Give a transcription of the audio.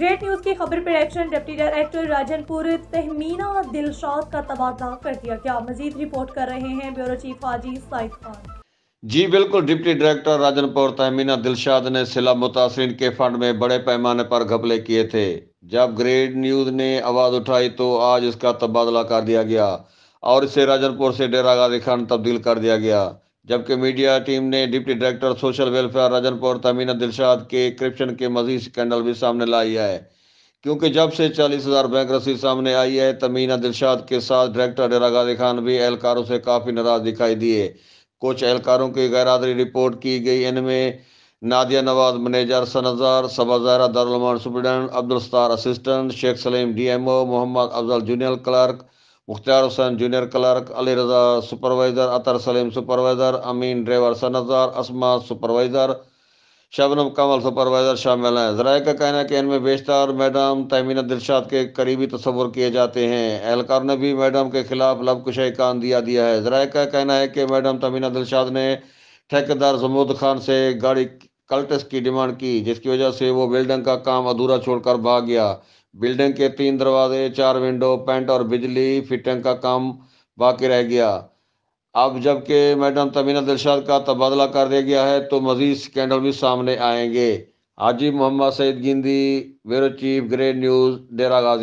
great news की खबर पर action deputy director Rajanpur Tahmina Dilshad का तबादला कर दिया गया मजीद रिपोर्ट कर रहे हैं ब्यूरो चीफ हाजी साइद खान जी बिल्कुल डिप्टी डायरेक्टर राजनपुर तहमीना दिलशाद ने सिला मुतासरीन के फंड में बड़े पैमाने पर घपले किए थे जब ग्रेड न्यूज ने आवाज़ उठाई तो आज इसका तबादला कर दिया गया और इसे राजनपुर से डेरा गाजी खान तब्दील कर दिया गया जबकि मीडिया टीम ने deputy director social welfare Rajanpur Tamina Dilshad के करप्शन के मजीद स्कैंडल भी सामने लाया है क्योंकि जब से चालीस हज़ार बैंक रसीद सामने आई है तमीना दिलशाद के साथ डायरेक्टर डेरा गाजी खान भी एहलकारों से काफ़ी नाराज दिखाई दिए कुछ एहलकारों की गैरहादरी रिपोर्ट की गई इनमें नादिया नवाज मैनेजर सनजार सबाजारा Darulaman superintendent Abdul Sattar assistant Sheikh Saleem DMO Mohammad Afzal junior clerk Mukhtar Hussain junior clerk Ali Raza supervisor Athar Saleem supervisor Amin driver Sanjar Asma supervisor Shabnam Kamal supervisor शामिल हैं जराए का कहना है कि इनमें बेशतर मैडम तमिना दिलशाद के करीबी तस्वुर किए जाते हैं एहलकार ने भी मैडम के खिलाफ लबकुशे का दिया दिया है जराए का कहना है कि मैडम तमिना दिलशाद ने ठेकेदार जमूद खान से गाड़ी कल्टस की डिमांड की जिसकी वजह से वो बिल्डिंग का काम अधूरा छोड़कर भाग गया बिल्डिंग के तीन दरवाजे चार विंडो पेंट और बिजली फिटिंग का काम बाकी रह गया अब जबकि मैडम तमीना दिलशाद का तबादला कर दिया गया है तो मजीद स्कैंडल भी सामने आएंगे Haji Mohammad Saeed Gindi bureau chief great news Dera गाजी